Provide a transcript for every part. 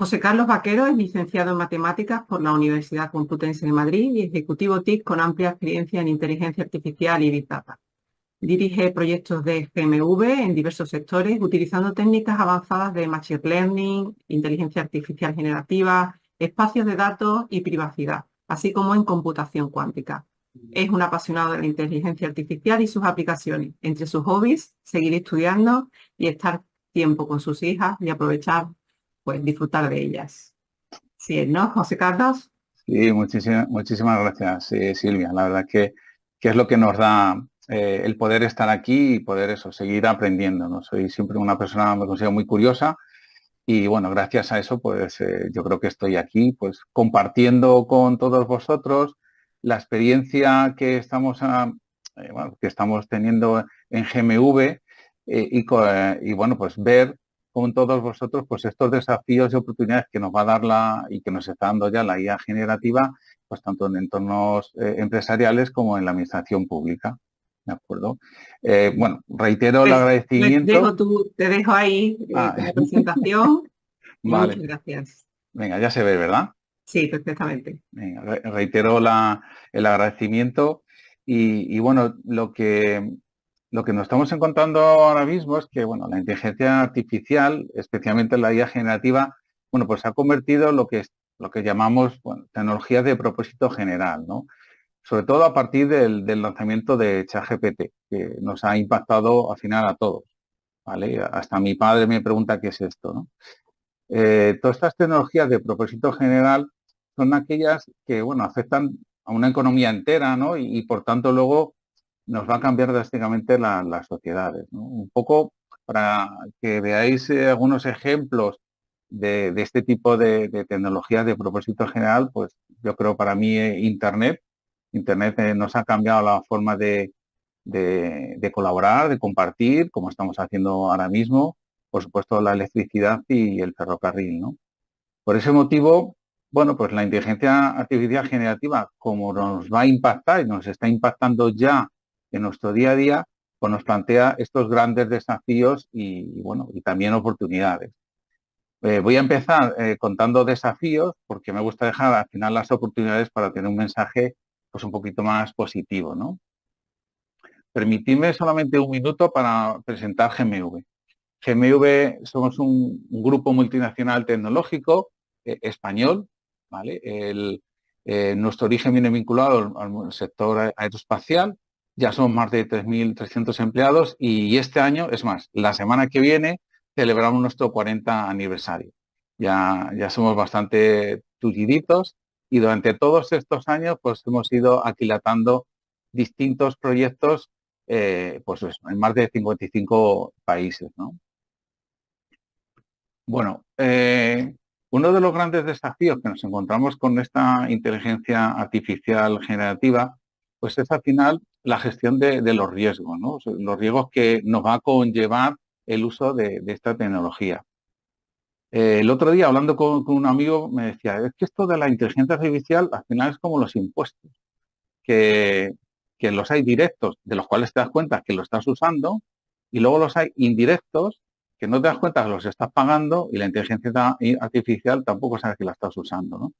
José Carlos Vaquero es licenciado en Matemáticas por la Universidad Complutense de Madrid y ejecutivo TIC con amplia experiencia en Inteligencia Artificial y Big Data. Dirige proyectos de GMV en diversos sectores utilizando técnicas avanzadas de Machine Learning, Inteligencia Artificial Generativa, espacios de datos y privacidad, así como en computación cuántica. Es un apasionado de la inteligencia artificial y sus aplicaciones. Entre sus hobbies, seguir estudiando y estar tiempo con sus hijas y aprovechar pues, disfrutar de ellas. Sí, ¿no, José Carlos? Sí, muchísimas gracias, eh, Silvia. La verdad que, que, es lo que nos da eh, el poder estar aquí y poder eso, seguir aprendiendo. ¿no? Soy siempre una persona, me considero muy curiosa y bueno, gracias a eso, pues eh, yo creo que estoy aquí, pues compartiendo con todos vosotros la experiencia que estamos, ah, que estamos teniendo en GMV y, y, bueno, pues ver con todos vosotros pues estos desafíos y oportunidades que nos va a dar la y que nos está dando ya la IA generativa, pues tanto en entornos eh, empresariales como en la administración pública. ¿De acuerdo? Eh, bueno, reitero el pues, pues, agradecimiento. Dejo te dejo ahí eh, ah. la presentación. Muchas gracias. Venga, ya se ve, ¿verdad? Sí, perfectamente. reitero la, el agradecimiento y bueno, lo que lo que nos estamos encontrando ahora mismo es que bueno, la inteligencia artificial, especialmente la IA generativa, bueno, pues ha convertido lo que, lo que llamamos tecnologías de propósito general, ¿no? sobre todo a partir del, lanzamiento de ChatGPT, que nos ha impactado al final a todos. ¿vale? Hasta mi padre me pregunta qué es esto. Eh, todas estas tecnologías de propósito general son aquellas que bueno, afectan a una economía entera y por tanto luego nos va a cambiar drásticamente las sociedades. Un poco para que veáis eh, algunos ejemplos de, este tipo de, tecnologías de propósito general, pues yo creo para mí eh, Internet, Internet eh, nos ha cambiado la forma de, colaborar, de compartir, como estamos haciendo ahora mismo, por supuesto la electricidad y el ferrocarril. ¿no? Por ese motivo, bueno, pues la inteligencia artificial generativa, como nos va a impactar y nos está impactando ya en nuestro día a día, pues nos plantea estos grandes desafíos y, bueno, y también oportunidades. Eh, voy a empezar eh, contando desafíos porque me gusta dejar al final las oportunidades para tener un mensaje pues, un poquito más positivo. ¿no? Permitidme solamente un minuto para presentar GMV. GMV somos un, grupo multinacional tecnológico eh, español. ¿vale? nuestro origen viene vinculado al sector aeroespacial ya somos más de 3.300 empleados y este año, es más, la semana que viene celebramos nuestro 40 aniversario. Ya, ya somos bastante tulliditos y durante todos estos años pues hemos ido aquilatando distintos proyectos eh, pues en más de 55 países. Bueno, eh, uno de los grandes desafíos que nos encontramos con esta inteligencia artificial generativa pues es al final la gestión de, los riesgos, los riesgos que nos va a conllevar el uso de, esta tecnología. Eh, el otro día, hablando con, un amigo, me decía, es que esto de la inteligencia artificial al final es como los impuestos, que, que los hay directos, de los cuales te das cuenta que lo estás usando, y luego los hay indirectos, que no te das cuenta que los estás pagando y la inteligencia artificial tampoco sabes que la estás usando.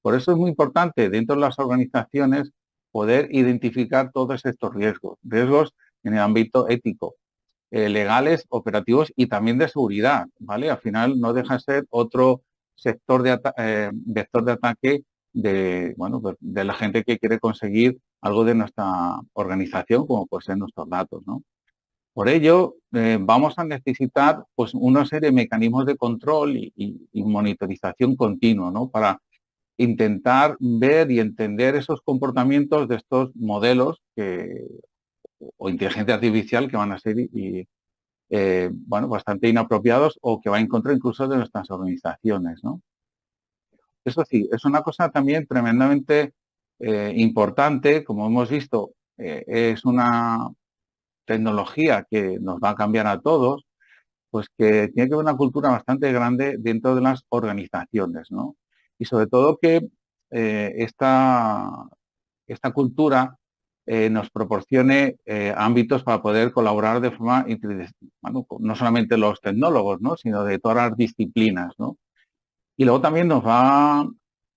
Por eso es muy importante dentro de las organizaciones poder identificar todos estos riesgos, riesgos en el ámbito ético, eh, legales, operativos y también de seguridad, ¿vale? Al final no deja ser otro sector de eh, vector de ataque de, bueno, pues, de la gente que quiere conseguir algo de nuestra organización, como pueden ser nuestros datos, ¿no? Por ello, eh, vamos a necesitar pues, una serie de mecanismos de control y, monitorización continua ¿no? para intentar ver y entender esos comportamientos de estos modelos que, o inteligencia artificial que van a ser eh, bueno, bastante inapropiados o que va a encontrar incluso de nuestras organizaciones. ¿no? Eso sí, es una cosa también tremendamente eh, importante, como hemos visto, eh, es una tecnología que nos va a cambiar a todos, pues que tiene que haber una cultura bastante grande dentro de las organizaciones, ¿no? y sobre todo que eh, esta, esta, cultura eh, nos proporcione eh, ámbitos para poder colaborar de forma no solamente los tecnólogos, ¿no? sino de todas las disciplinas. ¿no? Y luego también nos va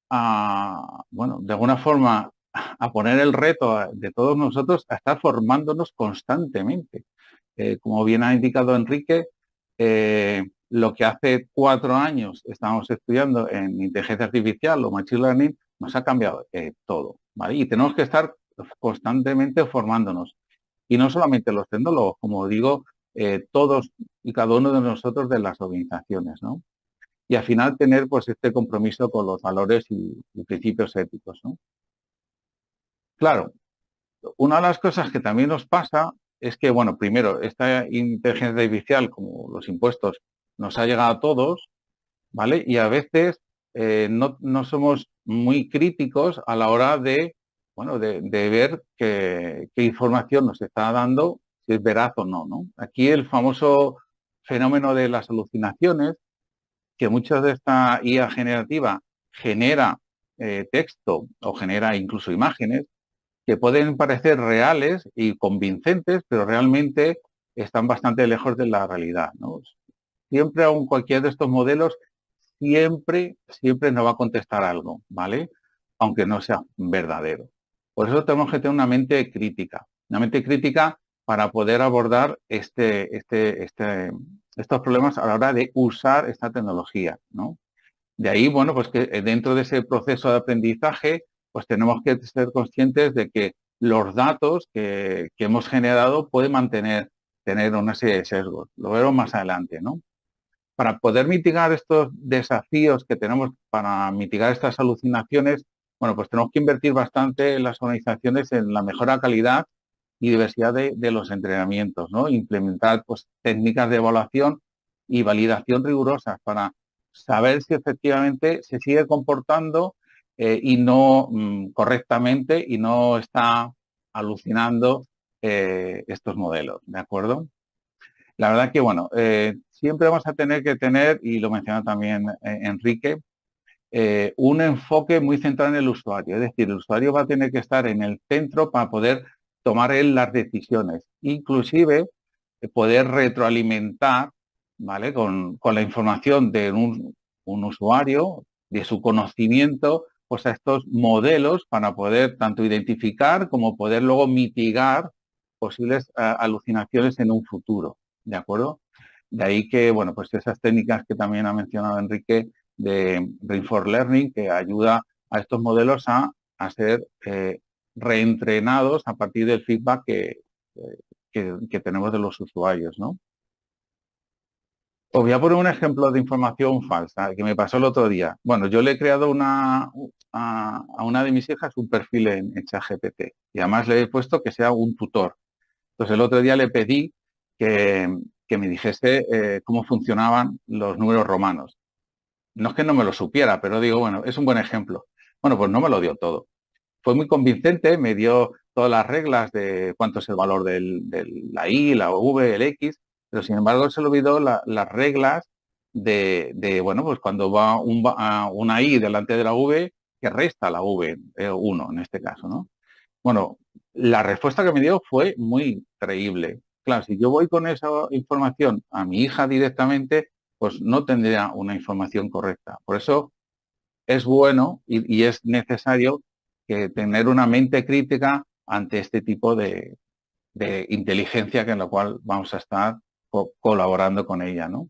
a, bueno, de alguna forma a poner el reto de todos nosotros a estar formándonos constantemente. como bien ha indicado Enrique, lo que hace cuatro años estábamos estudiando en inteligencia artificial o machine learning nos ha cambiado eh, todo. Y tenemos que estar constantemente formándonos. Y no solamente los tecnólogos, como digo, eh, todos y cada uno de nosotros de las organizaciones. ¿no? Y al final tener pues, este compromiso con los valores y, principios éticos. Claro, una de las cosas que también nos pasa es que, bueno, primero, esta inteligencia artificial, como los impuestos, nos ha llegado a todos, ¿vale? Y a veces eh, no, somos muy críticos a la hora de, bueno, de, ver qué, información nos está dando, si es veraz o no, ¿no? Aquí el famoso fenómeno de las alucinaciones, que muchas de esta IA generativa genera eh, texto o genera incluso imágenes que pueden parecer reales y convincentes, pero realmente están bastante lejos de la realidad. ¿no? siempre aun cualquiera de estos modelos, siempre, siempre nos va a contestar algo, ¿vale? Aunque no sea verdadero. Por eso tenemos que tener una mente crítica, una mente crítica para poder abordar este, este, este, estos problemas a la hora de usar esta tecnología, ¿no? De ahí, bueno, pues que dentro de ese proceso de aprendizaje, pues tenemos que ser conscientes de que los datos que, hemos generado pueden mantener, tener una serie de sesgos. Lo veremos más adelante, ¿no? para poder mitigar estos desafíos que tenemos, para mitigar estas alucinaciones, bueno, pues tenemos que invertir bastante en las organizaciones en la mejora calidad y diversidad de, los entrenamientos, ¿no? Implementar pues, técnicas de evaluación y validación rigurosas para saber si efectivamente se sigue comportando eh, y no mm, correctamente y no está alucinando eh, estos modelos, ¿de acuerdo? La verdad que, bueno, eh, siempre vamos a tener que tener, y lo menciona también eh, Enrique, eh, un enfoque muy centrado en el usuario. Es decir, el usuario va a tener que estar en el centro para poder tomar él las decisiones. Inclusive, poder retroalimentar, ¿vale? Con, la información de un, usuario, de su conocimiento, pues a estos modelos para poder tanto identificar como poder luego mitigar posibles alucinaciones en un futuro. ¿de acuerdo? De ahí que, bueno, pues esas técnicas que también ha mencionado Enrique de Reinforcement Learning, que ayuda a estos modelos a, ser eh, reentrenados a partir del feedback eh, que, tenemos de los usuarios, ¿no? Os voy a poner un ejemplo de información falsa que me pasó el otro día. Bueno, yo le he creado una, a, una de mis hijas un perfil en, en ChatGPT y además le he puesto que sea un tutor. Entonces el otro día le pedí que, me dijese eh, cómo funcionaban los números romanos. No es que no me lo supiera, pero digo, bueno, es un buen ejemplo. Bueno, pues no me lo dio todo. Fue muy convincente, me dio todas las reglas de cuánto es el valor de la I, la V, el X, pero sin embargo se le olvidó las reglas de, bueno, pues cuando va un, una I delante de la V, que resta la V1 eh, en este caso, ¿no? Bueno, la respuesta que me dio fue muy creíble. Claro, si yo voy con esa información a mi hija directamente, pues no tendría una información correcta. Por eso es bueno y, es necesario que tener una mente crítica ante este tipo de, inteligencia que en la cual vamos a estar colaborando con ella. ¿no?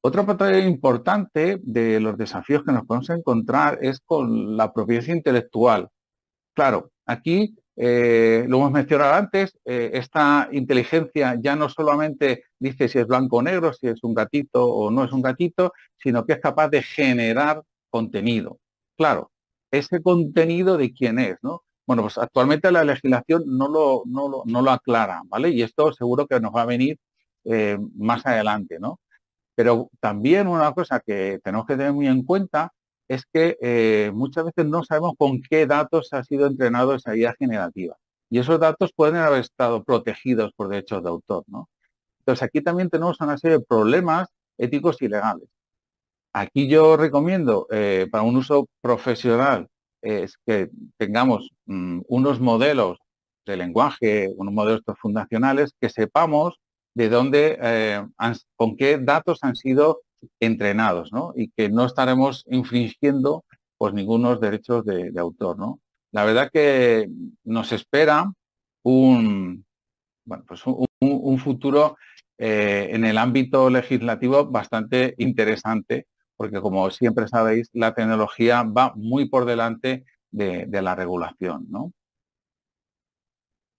Otra parte importante de los desafíos que nos podemos encontrar es con la propiedad intelectual. Claro, aquí eh, lo hemos mencionado antes, eh, esta inteligencia ya no solamente dice si es blanco o negro, si es un gatito o no es un gatito, sino que es capaz de generar contenido. Claro, ese contenido de quién es, ¿no? Bueno, pues actualmente la legislación no lo, no lo, aclara, ¿vale? Y esto seguro que nos va a venir eh, más adelante, ¿no? Pero también una cosa que tenemos que tener muy en cuenta es que eh, muchas veces no sabemos con qué datos ha sido entrenado esa IA generativa. Y esos datos pueden haber estado protegidos por derechos de autor, ¿no? Entonces aquí también tenemos una serie de problemas éticos y legales. Aquí yo recomiendo eh, para un uso profesional eh, es que tengamos mm, unos modelos de lenguaje, unos modelos fundacionales que sepamos de dónde, con qué datos han sido entrenados, ¿no? Y que no estaremos infringiendo pues ningunos derechos de, autor, ¿no? La verdad que nos espera un, bueno, pues un, futuro eh, en el ámbito legislativo bastante interesante, porque como siempre sabéis, la tecnología va muy por delante de, la regulación. ¿no?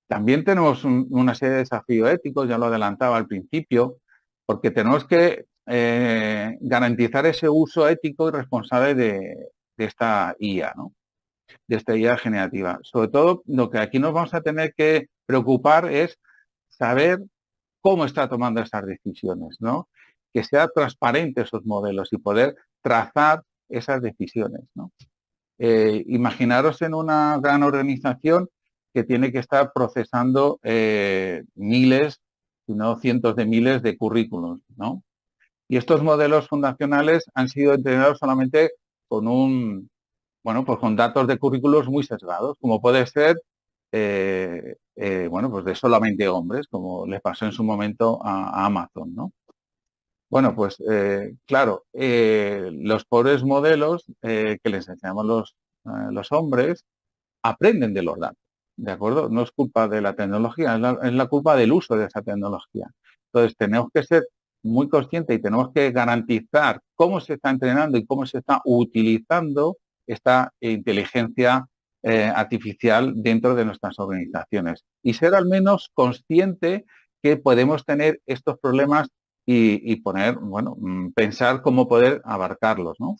También tenemos una serie de desafíos éticos, ya lo adelantaba al principio, porque tenemos que eh, garantizar ese uso ético y responsable de, esta IA, de esta IA generativa. Sobre todo, lo que aquí nos vamos a tener que preocupar es saber cómo está tomando estas decisiones, ¿no? que sean transparentes esos modelos y poder trazar esas decisiones. Eh, imaginaros en una gran organización que tiene que estar procesando eh, miles, si no cientos de miles de currículums, ¿no? Y estos modelos fundacionales han sido entrenados solamente con un, bueno, pues con datos de currículos muy sesgados, como puede ser, eh, eh, bueno, pues de solamente hombres, como le pasó en su momento a, Amazon, ¿no? Bueno, pues eh, claro, los pobres modelos que les enseñamos los, los hombres aprenden de los datos, ¿de acuerdo? No es culpa de la tecnología, la, es la culpa del uso de esa tecnología. Entonces tenemos que ser muy consciente y tenemos que garantizar cómo se está entrenando y cómo se está utilizando esta inteligencia eh, artificial dentro de nuestras organizaciones y ser al menos consciente que podemos tener estos problemas y, poner, bueno, mm, pensar cómo poder abarcarlos, ¿no?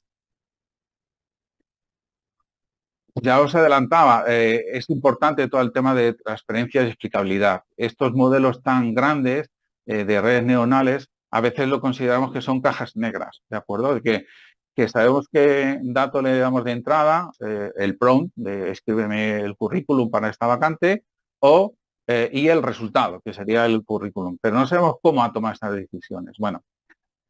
Ya os adelantaba, eh, es importante todo el tema de transferencia y explicabilidad. Estos modelos tan grandes eh, de redes neuronales a veces lo consideramos que son cajas negras, ¿de acuerdo? De que, que sabemos qué dato le damos de entrada, eh, el prompt de escríbeme el currículum para esta vacante, o eh, y el resultado, que sería el currículum. Pero no sabemos cómo ha tomado estas decisiones. Bueno,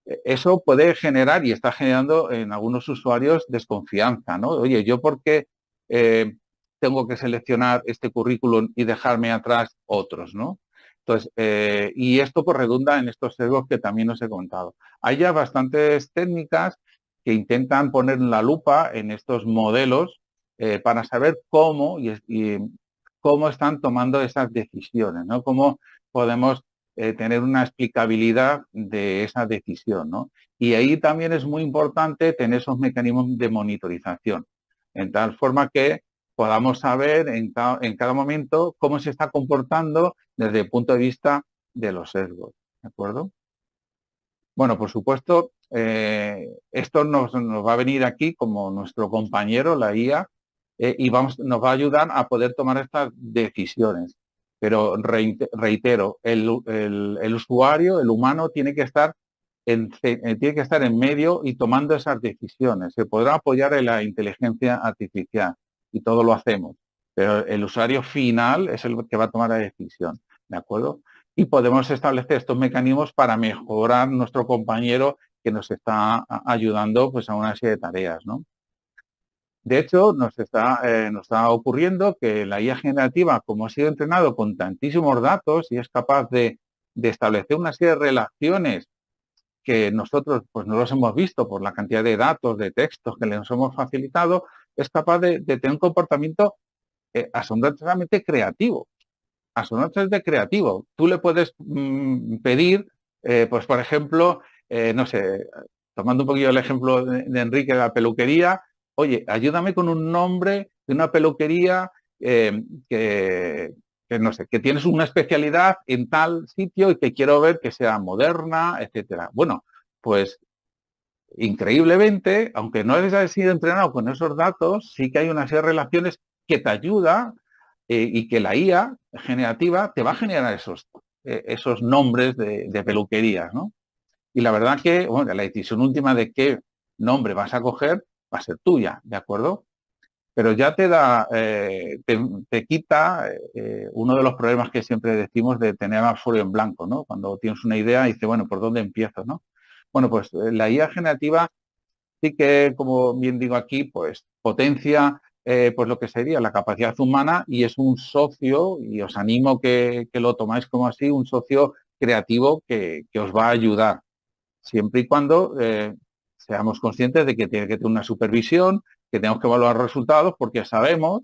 e, eso puede generar y está generando en algunos usuarios desconfianza, ¿no? Oye, yo porque qué eh, tengo que seleccionar este currículum y dejarme atrás otros, ¿no? Eh, y esto pues, redunda en estos sesgos que también os he contado. Hay ya bastantes técnicas que intentan poner la lupa en estos modelos eh, para saber cómo y, cómo están tomando esas decisiones, ¿no? Cómo podemos eh, tener una explicabilidad de esa decisión, ¿no? Y ahí también es muy importante tener esos mecanismos de monitorización, en tal forma que podamos saber en cada, momento cómo se está comportando desde el punto de vista de los sesgos. ¿De acuerdo? Bueno, por supuesto, eh, esto nos, va a venir aquí como nuestro compañero, la IA, eh, y vamos, nos va a ayudar a poder tomar estas decisiones. Pero reitero, el, usuario, el humano, tiene que, estar eh, tiene que estar en medio y tomando esas decisiones. Se podrá apoyar en la inteligencia artificial, y todo lo hacemos. Pero el usuario final es el que va a tomar la decisión, ¿de acuerdo? Y podemos establecer estos mecanismos para mejorar nuestro compañero que nos está ayudando pues, a una serie de tareas, ¿no? De hecho, nos está, eh, nos está ocurriendo que la IA generativa, como ha sido entrenado con tantísimos datos y es capaz de, establecer una serie de relaciones que nosotros pues, no los hemos visto por la cantidad de datos, de textos que le hemos facilitado, es capaz de, tener un comportamiento eh, creativo. asombrosamente creativo. Tú le puedes mm, pedir, eh, pues por ejemplo, eh, no sé, tomando un poquito el ejemplo de, Enrique de la peluquería, oye, ayúdame con un nombre de una peluquería eh, que, que, no sé, que tienes una especialidad en tal sitio y que quiero ver que sea moderna, etcétera. Bueno, pues increíblemente, aunque no les sido entrenado con esos datos, sí que hay una serie de relaciones que te ayuda eh, y que la IA generativa te va a generar esos, eh, esos nombres de, peluquerías, ¿no? Y la verdad que, bueno, la decisión última de qué nombre vas a coger va a ser tuya, ¿de acuerdo? Pero ya te da, eh, te, quita uno de los problemas que siempre decimos de tener al folio en blanco, ¿no? Cuando tienes una idea y dices, bueno, ¿por dónde empiezo, no? Bueno, pues eh, la IA generativa sí que, como bien digo aquí, pues potencia eh, pues lo que sería la capacidad humana y es un socio, y os animo que, lo tomáis como así, un socio creativo que, os va a ayudar, siempre y cuando eh, seamos conscientes de que tiene que tener una supervisión, que tenemos que evaluar resultados, porque sabemos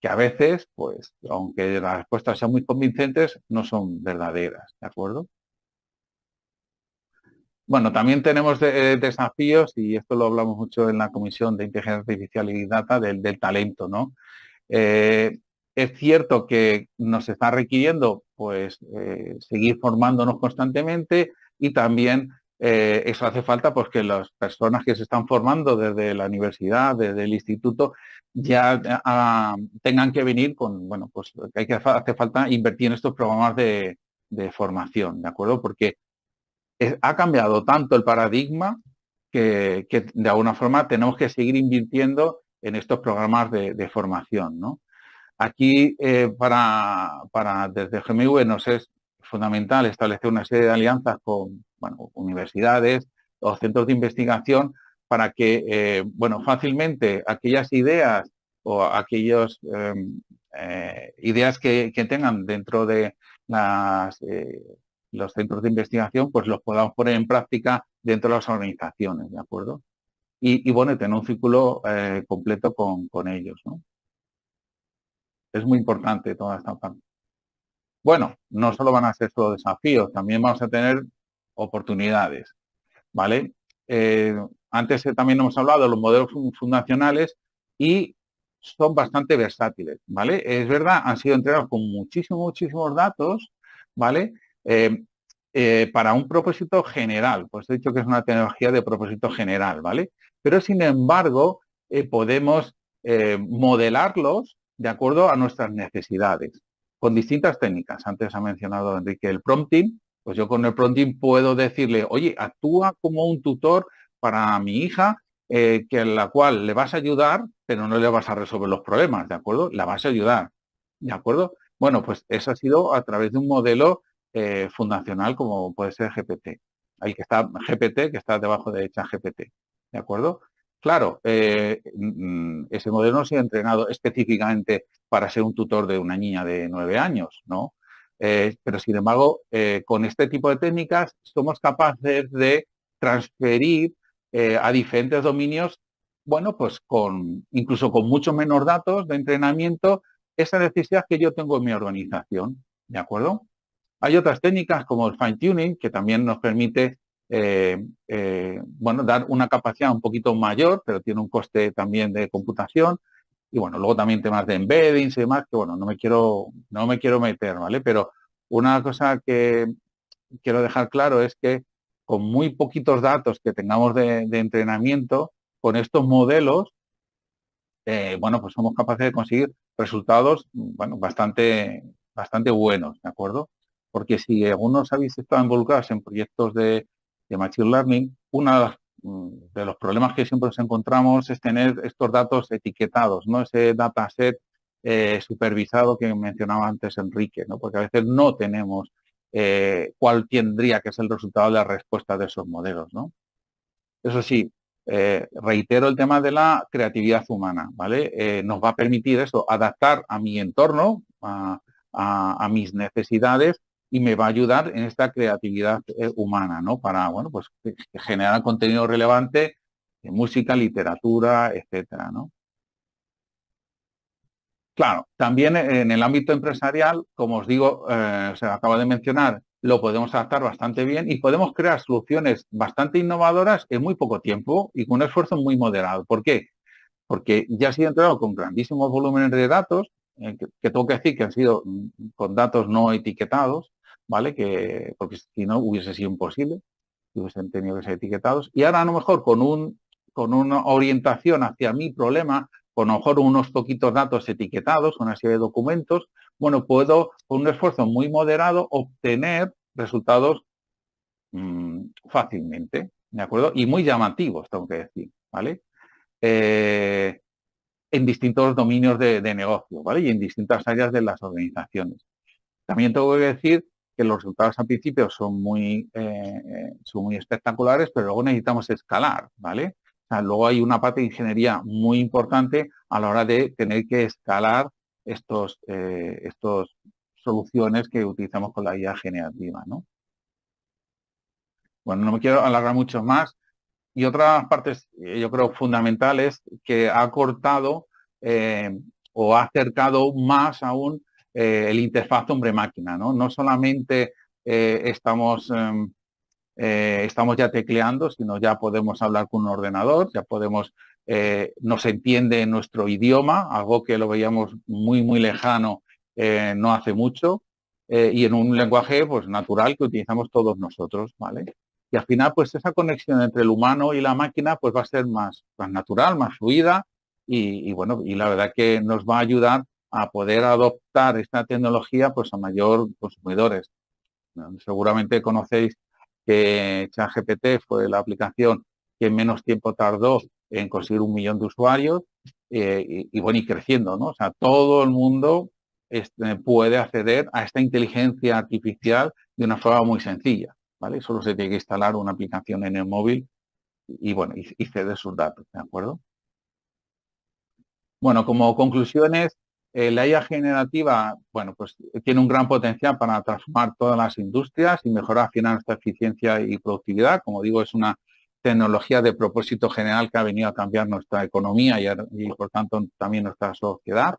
que a veces, pues, aunque las respuestas sean muy convincentes, no son verdaderas, ¿de acuerdo? Bueno, también tenemos eh, desafíos, y esto lo hablamos mucho en la Comisión de Inteligencia Artificial y Data, del, talento, ¿no? Eh, es cierto que nos está requiriendo pues, eh, seguir formándonos constantemente y también eso hace falta pues, que las personas que se están formando desde la universidad, desde el instituto, ya ah, tengan que venir con, bueno, pues hay que hace falta invertir en estos programas de, de formación, ¿de acuerdo? Porque ha cambiado tanto el paradigma que, de alguna forma tenemos que seguir invirtiendo en estos programas de, formación. ¿no? Aquí eh, para, para, desde GMV nos es fundamental establecer una serie de alianzas con universidades o centros de investigación para que eh, bueno, fácilmente aquellas ideas o aquellas eh, ideas que, tengan dentro de las los centros de investigación, pues los podamos poner en práctica dentro de las organizaciones, ¿de acuerdo? Y, bueno, tener un círculo eh, completo con, ellos, ¿no? Es muy importante toda esta parte. Bueno, no solo van a ser solo desafíos, también vamos a tener oportunidades, ¿vale? Eh, antes también hemos hablado de los modelos fundacionales y son bastante versátiles, ¿vale? Es verdad, han sido entregados con muchísimos, muchísimos datos, ¿vale? Eh, eh, para un propósito general, pues he dicho que es una tecnología de propósito general, ¿vale? Pero sin embargo, eh, podemos modelarlos de acuerdo a nuestras necesidades, con distintas técnicas. Antes ha mencionado Enrique el prompting, pues yo con el prompting puedo decirle, oye, actúa como un tutor para mi hija que en la cual le vas a ayudar, pero no le vas a resolver los problemas, ¿de acuerdo? La vas a ayudar, ¿de acuerdo? Bueno, pues eso ha sido a través de un modelo eh, fundacional como puede ser GPT. El que está GPT, que está debajo de GPT. ¿De acuerdo? Claro, eh, mm, mm, ese modelo no se ha entrenado específicamente para ser un tutor de una niña de nueve años, ¿no? Eh, pero sin embargo, con este tipo de técnicas somos capaces de transferir a diferentes dominios, bueno, pues con incluso con mucho menos datos de entrenamiento, esa necesidad que yo tengo en mi organización, ¿de acuerdo? Hay otras técnicas como el fine tuning, que también nos permite eh, eh, bueno, dar una capacidad un poquito mayor, pero tiene un coste también de computación. Y bueno, luego también temas de embeddings y demás, que bueno, no me quiero, no me quiero meter, ¿vale? Pero una cosa que quiero dejar claro es que con muy poquitos datos que tengamos de, entrenamiento, con estos modelos, eh, bueno, pues somos capaces de conseguir resultados, bueno, bastante, bastante buenos, ¿de acuerdo? Porque si algunos habéis estado involucrados en proyectos de, Machine Learning, uno mm, de los problemas que siempre nos encontramos es tener estos datos etiquetados, ¿no? Ese dataset eh, supervisado que mencionaba antes Enrique, ¿no? Porque a veces no tenemos eh, cuál tendría que ser el resultado de la respuesta de esos modelos, ¿no? Eso sí, eh, reitero el tema de la creatividad humana, ¿vale? nos va a permitir eso, adaptar a mi entorno, a, mis necesidades y me va a ayudar en esta creatividad eh, humana, ¿no? Para, bueno, pues generar contenido relevante en eh, música, literatura, etcétera, ¿no? Claro, también en el ámbito empresarial, como os digo, eh, se acaba de mencionar, lo podemos adaptar bastante bien y podemos crear soluciones bastante innovadoras en muy poco tiempo y con un esfuerzo muy moderado. ¿Por qué? Porque ya ha sido con grandísimos volúmenes de datos, que, que, tengo que decir que han sido mm, con datos no etiquetados, ¿vale? Que, porque si no hubiese sido imposible, hubiesen tenido que ser etiquetados. Y ahora a lo mejor con, un, con una orientación hacia mi problema, con a lo mejor unos poquitos datos etiquetados, una serie de documentos, bueno, puedo con un esfuerzo muy moderado obtener resultados mm, fácilmente, ¿de acuerdo? Y muy llamativos, tengo que decir, ¿vale? Eh, en distintos dominios de, de negocio, ¿vale? Y en distintas áreas de las organizaciones. También tengo que decir que los resultados al principio son muy, eh, son muy espectaculares, pero luego necesitamos escalar, ¿vale? luego hay una parte de ingeniería muy importante a la hora de tener que escalar estos, eh, estos soluciones que utilizamos con la IA generativa, Bueno, no me quiero alargar mucho más. Y otras partes, eh, yo creo, fundamentales que ha cortado o ha acercado más aún eh, el interfaz hombre-máquina, ¿no? No solamente eh, estamos, em, eh, estamos ya tecleando, sino ya podemos hablar con un ordenador, ya podemos, nos entiende nuestro idioma, algo que lo veíamos muy, muy lejano no hace mucho, y en un lenguaje pues, natural que utilizamos todos nosotros, ¿vale? Y al final, pues esa conexión entre el humano y la máquina pues va a ser más, más natural, más fluida, y, y bueno, y la verdad que nos va a ayudar a poder adoptar esta tecnología pues a mayor consumidores. Seguramente conocéis que ChatGPT fue la aplicación que menos tiempo tardó en conseguir un millón de usuarios eh, y, bueno, y creciendo, ¿no? O sea, todo el mundo este, puede acceder a esta inteligencia artificial de una forma muy sencilla, ¿vale? Solo se tiene que instalar una aplicación en el móvil y, bueno, y, y ceder sus datos, ¿de acuerdo? Bueno, como conclusiones, eh, la IA generativa, bueno, pues tiene un gran potencial para transformar todas las industrias y mejorar final nuestra eficiencia y productividad. Como digo, es una tecnología de propósito general que ha venido a cambiar nuestra economía y, por tanto también nuestra sociedad.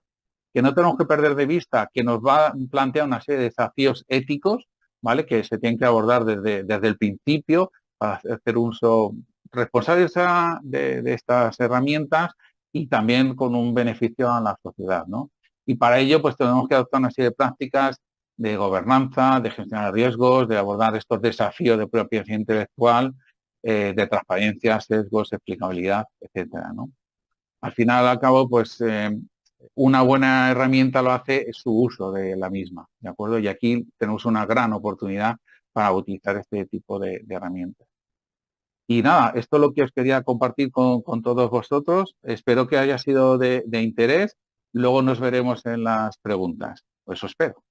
Que no tenemos que perder de vista que nos va a plantear una serie de desafíos éticos, ¿vale? Que se tienen que abordar desde, desde el principio para hacer uso responsable de, de estas herramientas y también con un beneficio a la sociedad, ¿no? Y para ello, pues tenemos que adoptar una serie de prácticas de gobernanza, de gestionar riesgos, de abordar estos desafíos de propiedad intelectual, eh, de transparencia, sesgos, explicabilidad, etcétera. ¿no? Al final, al cabo, pues eh, una buena herramienta lo hace su uso de la misma, ¿de acuerdo? Y aquí tenemos una gran oportunidad para utilizar este tipo de, herramientas. Y nada, esto es lo que os quería compartir con, todos vosotros. Espero que haya sido de interés Luego nos veremos en las preguntas. Eso pues espero.